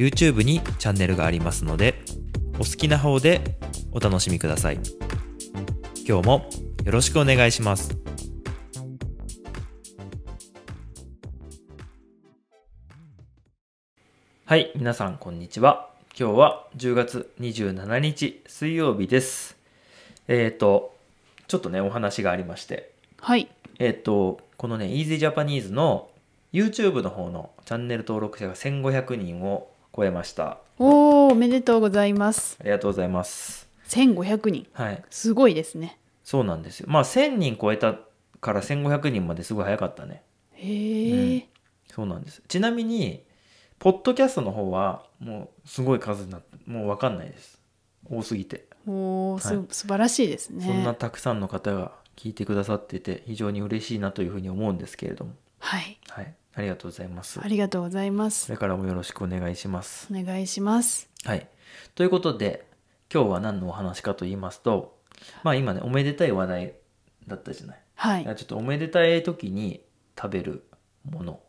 YouTube にチャンネルがありますので、お好きな方でお楽しみください。今日もよろしくお願いします。はい、皆さんこんにちは。今日は10月27日水曜日です。えっ、ー、と、ちょっとね、お話がありまして。はい。えっ、ー、と、このね、Easy Japanese の YouTube の方のチャンネル登録者が1500人を超えましたおおおめでとうございますありがとうございます1500人はいすごいですねそうなんですよまあ1000人超えたから1500人まですごい早かったねへえ、うん、そうなんですちなみにポッドキャストの方はもうすごい数になってもうわかんないです多すぎておお、はい、す素晴らしいですねそんなたくさんの方が聞いてくださってて非常に嬉しいなというふうに思うんですけれどもはい、はい、ありがとうございますありがとうございますこれからもよろしくお願いしますお願いしますはいということで今日は何のお話かと言いますとまあ今ねおめでたい話題だったじゃないはいちょっとおめでたい時に食べるものを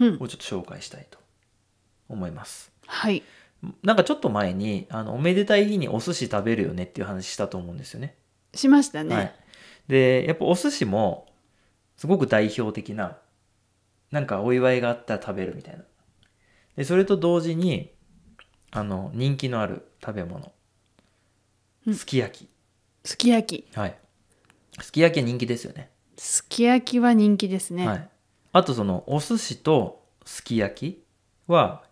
ちょっと紹介したいと思います、うん、はいなんかちょっと前にあのおめでたい日にお寿司食べるよねっていう話したと思うんですよねしましたね、はい、でやっぱお寿司もすごく代表的ななんかお祝いがあったら食べるみたいな。で、それと同時に、あの、人気のある食べ物。すき焼き。すき焼きはい。すき焼きは人気ですよね。すき焼きは人気ですね、はい。あとその、お寿司とすき焼きは、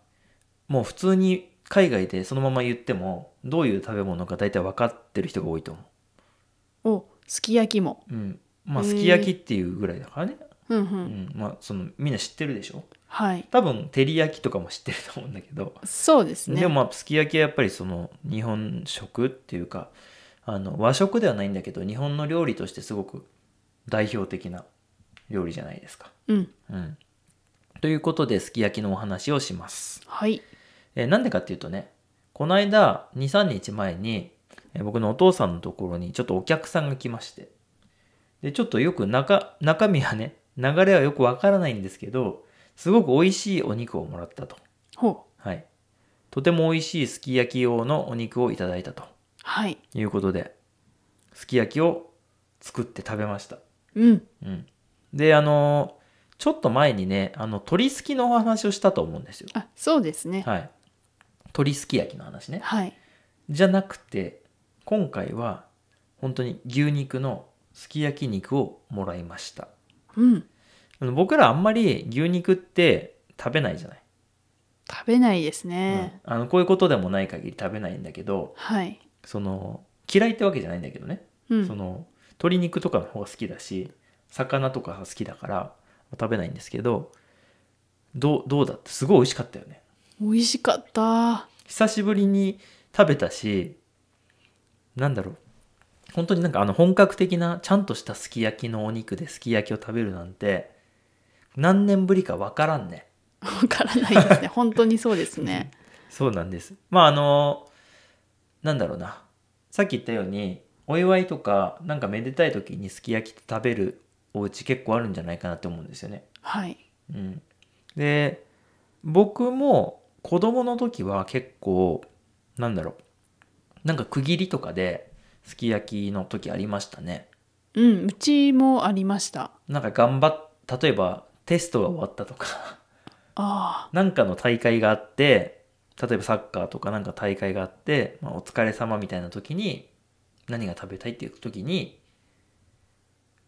もう普通に海外でそのまま言っても、どういう食べ物か大体分かってる人が多いと思う。おすき焼きもう。ん。まあ、すき焼きっていうぐらいだからね。うんうんうんまあ、そのみんな知ってるでしょはい多分照り焼きとかも知ってると思うんだけどそうですねでもまあすき焼きはやっぱりその日本食っていうかあの和食ではないんだけど日本の料理としてすごく代表的な料理じゃないですか。うん、うん、ということですき焼きのお話をします。はい、えなんでかっていうとねこの間23日前に僕のお父さんのところにちょっとお客さんが来ましてでちょっとよく中中身はね流れはよくわからないんですけど、すごく美味しいお肉をもらったと。ほう。はい。とても美味しいすき焼き用のお肉をいただいたと。はい。いうことで、すき焼きを作って食べました。うん。うん。で、あの、ちょっと前にね、あの、鳥すきのお話をしたと思うんですよ。あ、そうですね。はい。鳥すき焼きの話ね。はい。じゃなくて、今回は、本当に牛肉のすき焼き肉をもらいました。うん。僕らあんまり牛肉って食べないじゃない食べないですね、うん、あのこういうことでもない限り食べないんだけど、はい、その嫌いってわけじゃないんだけどね、うん、その鶏肉とかの方が好きだし魚とか好きだから食べないんですけどどどうだってすごい美味しかったよね美味しかった久しぶりに食べたしなんだろう本当になんかあの本格的なちゃんとしたすき焼きのお肉ですき焼きを食べるなんて何年ぶりかわからんねわからないですね 本当にそうですねそうなんですまああのなんだろうなさっき言ったようにお祝いとかなんかめでたい時にすき焼き食べるお家結構あるんじゃないかなって思うんですよねはい、うん、で僕も子供の時は結構なんだろうなんか区切りとかですき焼きの時ありましたねうんうちもありましたなんか頑張っ例えばテストが終わったとかなんかの大会があって例えばサッカーとかなんか大会があって、まあ、お疲れ様みたいな時に何が食べたいっていう時に、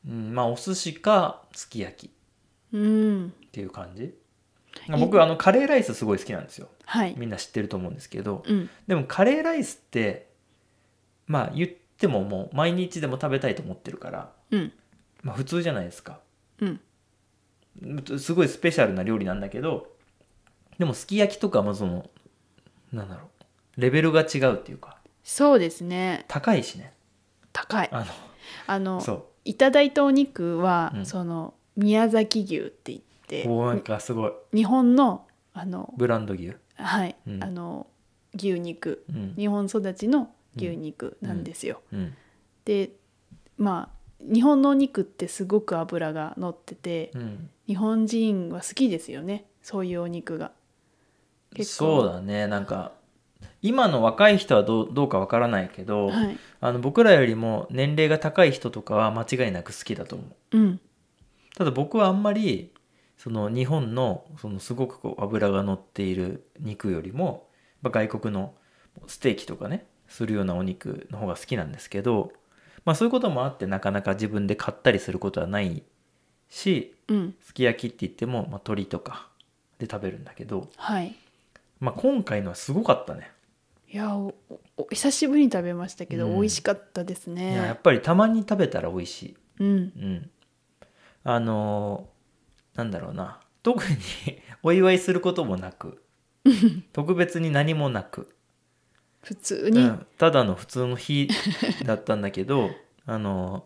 うん、まあお寿司かすき焼きっていう感じ、うん、僕あのカレーライスすごい好きなんですよ、はい、みんな知ってると思うんですけど、うん、でもカレーライスってまあ言ってももう毎日でも食べたいと思ってるから、うん、まあ普通じゃないですか、うん、すごいスペシャルな料理なんだけどでもすき焼きとかもそのなんだろうレベルが違うっていうかそうですね高いしね高いあのあのそういただいたお肉は、うん、その宮崎牛って言っておなんかすごい日本のあのブランド牛はい、うん、あの牛肉、うん、日本育ちの牛肉なんですよ、でまあ日本のお肉ってすごく脂が乗ってて、うん、日本人は好きですよねそういうお肉がそうだねなんか今の若い人はどうどうかわからないけど、はい、あの僕らよりも年齢が高い人とかは間違いなく好きだと思う、うん、ただ僕はあんまりその日本のそのすごくこう脂が乗っている肉よりも外国のステーキとかねするようなお肉の方が好きなんですけど、まあ、そういうこともあってなかなか自分で買ったりすることはないし、うん、すき焼きって言っても、まあ、鶏とかで食べるんだけど、はいまあ、今回のはすごかったねいやお久しぶりに食べましたけど、うん、美味しかったですねやっぱりたまに食べたら美味しいうん、うん、あのー、なんだろうな特に お祝いすることもなく 特別に何もなく普通に、うん、ただの普通の日だったんだけどあの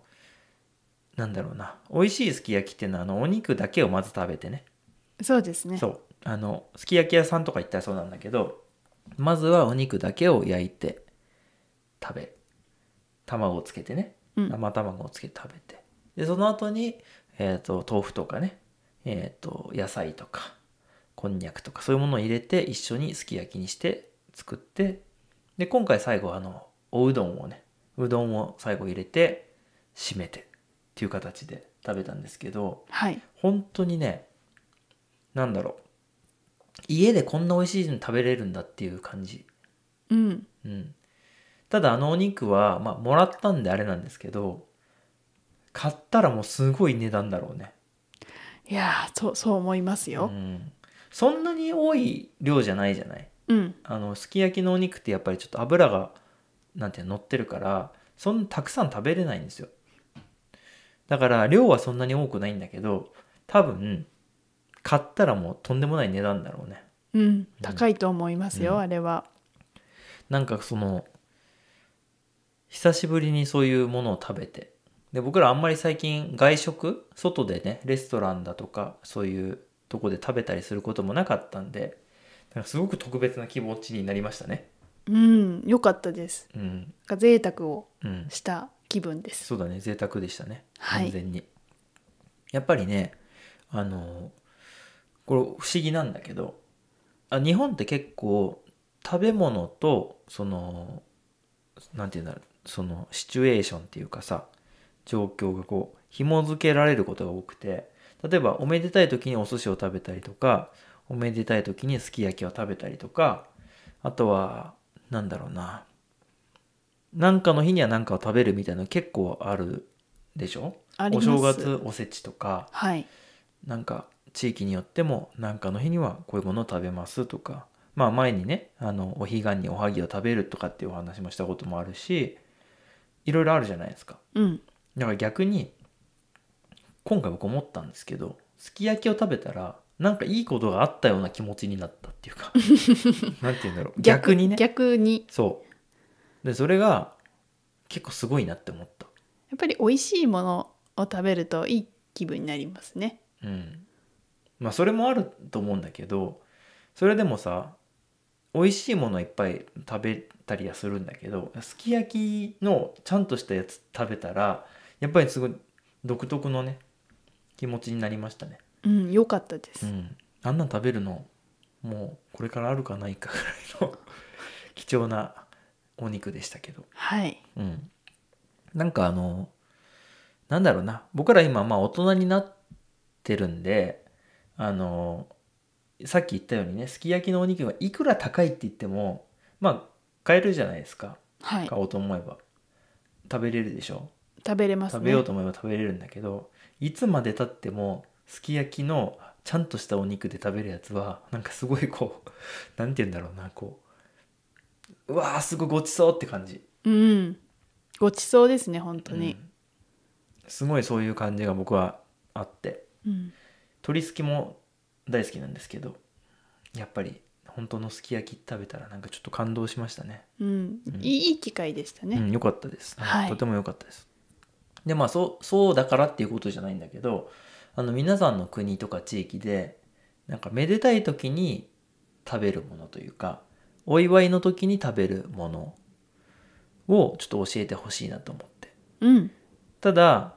なんだろうな美味しいすき焼きっていうのはあのお肉だけをまず食べてねそうですねそうあのすき焼き屋さんとか行ったらそうなんだけどまずはお肉だけを焼いて食べ卵をつけてね生卵をつけて食べてでその後にえっ、と豆腐とかねえっ、と野菜とかこんにゃくとかそういうものを入れて一緒にすき焼きにして作ってで今回最後あのおうどんをねうどんを最後入れて締めてっていう形で食べたんですけど、はい、本当にね何だろう家でこんな美味しいの食べれるんだっていう感じ、うん、うん、ただあのお肉は、まあ、もらったんであれなんですけど買ったらもうすごい値段だろうねいやそうそう思いますよ、うん、そんなに多い量じゃないじゃない、うん、あのすき焼きのお肉ってやっぱりちょっと油がなんて乗ってるからそんなたくさん食べれないんですよだから量はそんなに多くないんだけど多分買ったらもうとんでもない値段だろうね。うん、高いと思いますよ、うん、あれは。なんかその久しぶりにそういうものを食べてで僕らあんまり最近外食外でねレストランだとかそういうとこで食べたりすることもなかったんでなんかすごく特別な気持ちになりましたね。うん、良かったです。うん、なんか贅沢をした気分ですそうだね贅沢でしたね完全に、はい、やっぱりねあのこれ不思議なんだけどあ日本って結構食べ物とその何て言うんだろうそのシチュエーションっていうかさ状況がこう紐付けられることが多くて例えばおめでたい時にお寿司を食べたりとかおめでたい時にすき焼きを食べたりとかあとは何だろうななんかの日には何かを食べるみたいなの結構あるでしょお正月おせちとか、はい、なんか地域によっても何かの日にはこういうものを食べますとかまあ前にねあのお彼岸におはぎを食べるとかっていうお話もしたこともあるしいろいろあるじゃないですか、うん、だから逆に今回僕思ったんですけどすき焼きを食べたらなんかいいことがあったような気持ちになったっていうか なんて言うんだろう逆にね逆にそうでそれが結構すごいなって思ったやっぱり美味しいものを食べるといい気分になりますねうんまあそれもあると思うんだけどそれでもさ美味しいものいっぱい食べたりはするんだけどすき焼きのちゃんとしたやつ食べたらやっぱりすごい独特のね気持ちになりましたねうん良かったです、うん、あんなん食べるのもうこれからあるかないかぐらいの 貴重なお肉でしたけど、はいうん、なんかあのなんだろうな僕ら今まあ大人になってるんであのさっき言ったようにねすき焼きのお肉はいくら高いって言ってもまあ買えるじゃないですか、はい、買おうと思えば食べれるでしょ食べれます、ね、食べようと思えば食べれるんだけどいつまでたってもすき焼きのちゃんとしたお肉で食べるやつはなんかすごいこう何て言うんだろうなこううわすごいごちそうって感じうんごちそうですね本当に、うん、すごいそういう感じが僕はあって、うん、鶏すきも大好きなんですけどやっぱり本当のすき焼き食べたらなんかちょっと感動しましたね、うん、うん、いい機会でしたね、うん、よかったです、はい、とても良かったですでまあそうそうだからっていうことじゃないんだけどあの皆さんの国とか地域でなんかめでたい時に食べるものというかお祝いの時に食べるものをちょっと教えてほしいなと思って、うん、ただ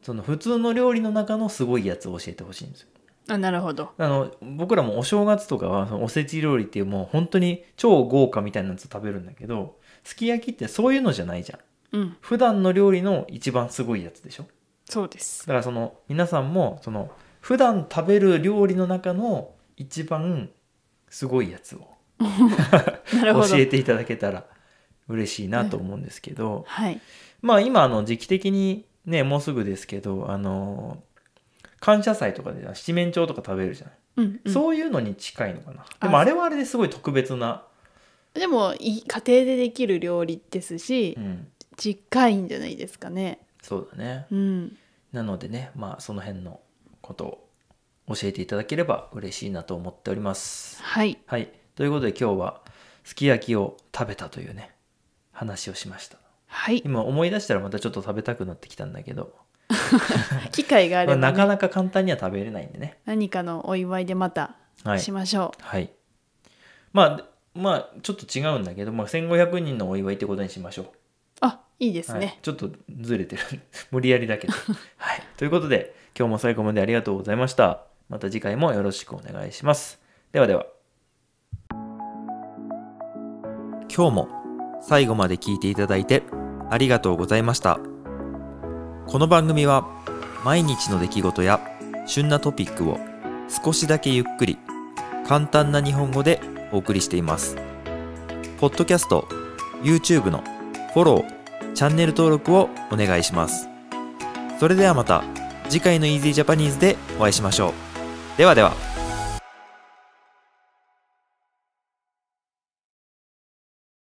その普通の料理の中のすごいやつを教えてほしいんですよあなるほどあの僕らもお正月とかはそのおせち料理っていうもう本当に超豪華みたいなやつを食べるんだけどすき焼きってそういうのじゃないじゃん、うん、普段の料理の一番すごいやつでしょそうですだからその皆さんもその普段食べる料理の中の一番すごいやつを 教えていただけたら嬉しいなと思うんですけど、うんはい、まあ今あの時期的にねもうすぐですけどあの感謝祭とかで七面鳥とか食べるじゃない、うんうん、そういうのに近いのかなでもあれはあれですごい特別なでも家庭でできる料理ですし、うん、近いんじゃないですかねそうだね、うん、なのでねまあその辺のことを教えていただければ嬉しいなと思っておりますはい、はいということで今日はすき焼きを食べたというね話をしましたはい今思い出したらまたちょっと食べたくなってきたんだけど 機会があれば、ねなかなか簡単には食べれないんでね何かのお祝いでまたしましょう、はい、はい、まあまあちょっと違うんだけど、まあ、1500人のお祝いってことにしましょうあいいですね、はい、ちょっとずれてる 無理やりだけど、はい、ということで今日も最後までありがとうございましたまた次回もよろしくお願いしますではでは今日も最後まで聞いていただいてありがとうございました。この番組は毎日の出来事や旬なトピックを少しだけゆっくり簡単な日本語でお送りしています。ポッドキャスト、YouTube のフォロー、チャンネル登録をお願いします。それではまた次回の Easy Japanese でお会いしましょう。ではでは。